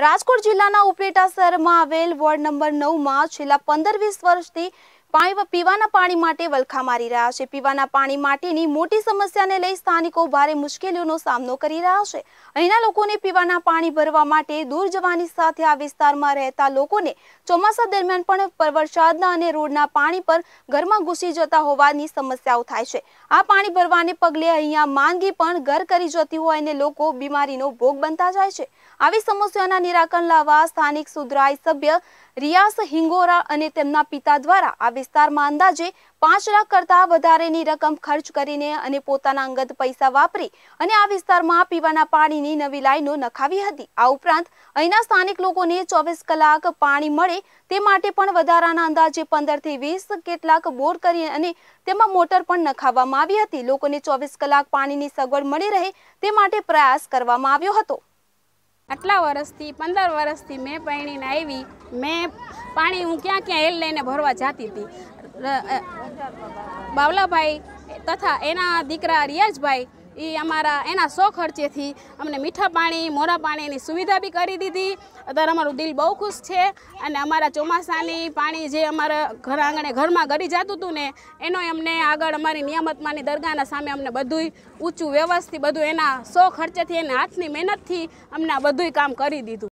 રાજકોટ જિલ્લાના ઉપલેટા શહેરમાં આવેલ વોર્ડ નંબર નવમાં છેલ્લા પંદર વીસ વર્ષથી પીવાના પાણી માટે વલખા મારી રહ્યા છે પીવાના પાણી માટેની મોટી સમસ્યાને લઈ સ્થાનિકો ભારે મુશ્કેલીઓનો સામનો કરી રહ્યા છે અહીંના લોકોને પીવાના પાણી ભરવા માટે દૂર જવાની સાથે આ વિસ્તારમાં રહેતા લોકોને ચોમાસા દરમિયાન પણ વરસાદના અને રોડના પાણી પર ઘરમાં ઘૂસી જતા હોવાની સમસ્યાઓ થાય છે આ પાણી ભરવાને પગલે અહીંયા માંદગી પણ ઘર કરી જતી હોય અને લોકો બીમારીનો ભોગ બનતા જાય છે આવી સમસ્યાના નિરાકરણ લાવવા સ્થાનિક સુધરાઈ સભ્ય રિયાસ હિંગોરા અને તેમના પિતા દ્વારા આ વિસ્તારમાં અંદાજે પાંચ લાખ કરતાં વધારેની રકમ ખર્ચ કરીને અને પોતાના અંગત પૈસા વાપરી અને આ વિસ્તારમાં પીવાના પાણીની નવી લાઈનો નખાવી હતી આ ઉપરાંત અહીંના સ્થાનિક લોકોને ચોવીસ કલાક પાણી મળે તે માટે પણ વધારાના અંદાજે પંદરથી વીસ કેટલાક બોર કરી અને તેમાં મોટર પણ નખાવવામાં આવી હતી લોકોને ચોવીસ કલાક પાણીની સગવડ મળી રહે તે માટે પ્રયાસ કરવામાં આવ્યો હતો આટલા વર્ષથી પંદર વર્ષથી મેં પૈણીને આવી મેં પાણી હું ક્યાં ક્યાં એલ લઈને ભરવા જતી હતી બાવલાભાઈ તથા એના દીકરા રિયાજભાઈ એ અમારા એના સો ખર્ચેથી અમને મીઠા પાણી મોરા પાણીની સુવિધા બી કરી દીધી અત્યારે અમારું દિલ બહુ ખુશ છે અને અમારા ચોમાસાની પાણી જે અમારા ઘર આંગણે ઘરમાં ગળી જતું હતું ને એનો અમને આગળ અમારી નિયમતમાંની દરગાહના સામે અમને બધુંય ઊંચું વ્યવસ્થિત બધું એના સો ખર્ચેથી એના હાથની મહેનતથી અમને આ બધુંય કામ કરી દીધું